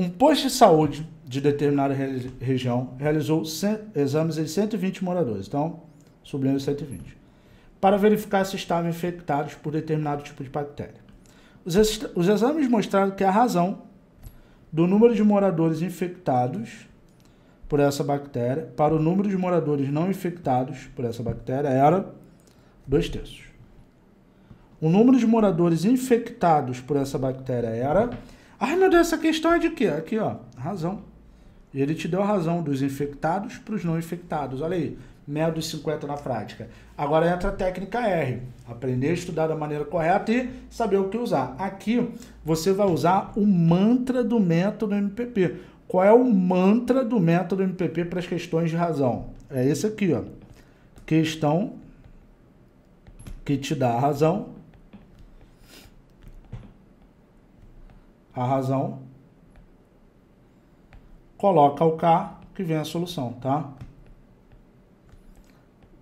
Um posto de saúde de determinada re região realizou exames em 120 moradores. Então, sublinho 120. Para verificar se estavam infectados por determinado tipo de bactéria. Os, ex os exames mostraram que a razão do número de moradores infectados por essa bactéria para o número de moradores não infectados por essa bactéria era dois terços. O número de moradores infectados por essa bactéria era Ai meu Deus, essa questão é de quê? Aqui, ó, razão. ele te deu a razão dos infectados para os não infectados. Olha aí, média dos 50 na prática. Agora entra a técnica R. Aprender a estudar da maneira correta e saber o que usar. Aqui você vai usar o mantra do método MPP. Qual é o mantra do método MPP para as questões de razão? É esse aqui, ó. Questão que te dá a razão a razão, coloca o K, que vem a solução, tá?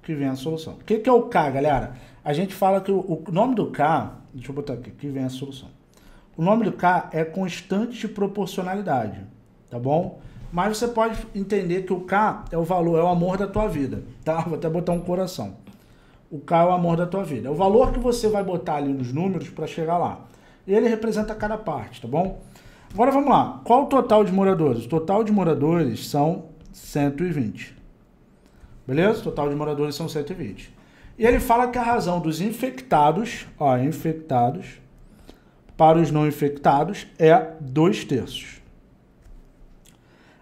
Que vem a solução. O que, que é o K, galera? A gente fala que o, o nome do K, deixa eu botar aqui, que vem a solução. O nome do K é constante de proporcionalidade, tá bom? Mas você pode entender que o K é o valor, é o amor da tua vida, tá? Vou até botar um coração. O K é o amor da tua vida. É o valor que você vai botar ali nos números para chegar lá. Ele representa cada parte, tá bom? Agora vamos lá. Qual o total de moradores? O total de moradores são 120. Beleza? O total de moradores são 120. E ele fala que a razão dos infectados, ó, infectados, para os não infectados é 2 terços.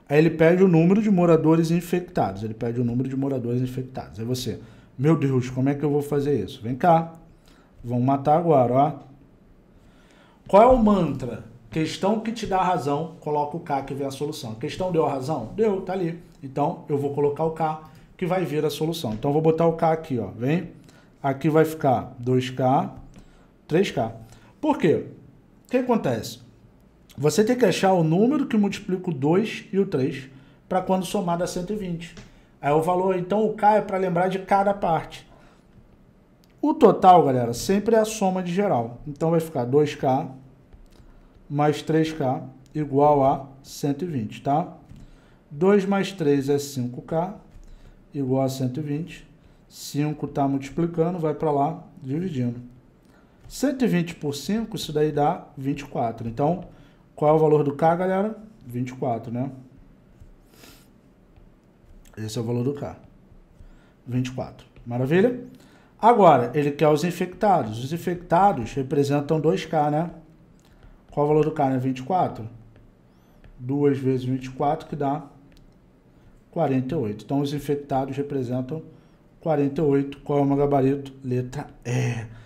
Aí ele pede o número de moradores infectados. Ele pede o número de moradores infectados. Aí você, meu Deus, como é que eu vou fazer isso? Vem cá. Vão matar agora, ó. Qual é o mantra? Questão que te dá a razão, coloca o K que vem a solução. A questão deu a razão? Deu, tá ali. Então eu vou colocar o K que vai vir a solução. Então eu vou botar o K aqui, ó. Vem. Aqui vai ficar 2K, 3K. Por quê? O que acontece? Você tem que achar o número que multiplica o 2 e o 3 para quando somar dá 120. Aí o valor, então o K é para lembrar de cada parte. O total, galera, sempre é a soma de geral. Então vai ficar 2K mais 3K igual a 120, tá? 2 mais 3 é 5K igual a 120. 5 está multiplicando, vai para lá, dividindo. 120 por 5, isso daí dá 24. Então, qual é o valor do K, galera? 24, né? Esse é o valor do K. 24. Maravilha? Agora, ele quer os infectados. Os infectados representam 2K, né? Qual o valor do K, né? 24. 2 vezes 24 que dá 48. Então, os infectados representam 48. Qual é o meu gabarito? Letra E.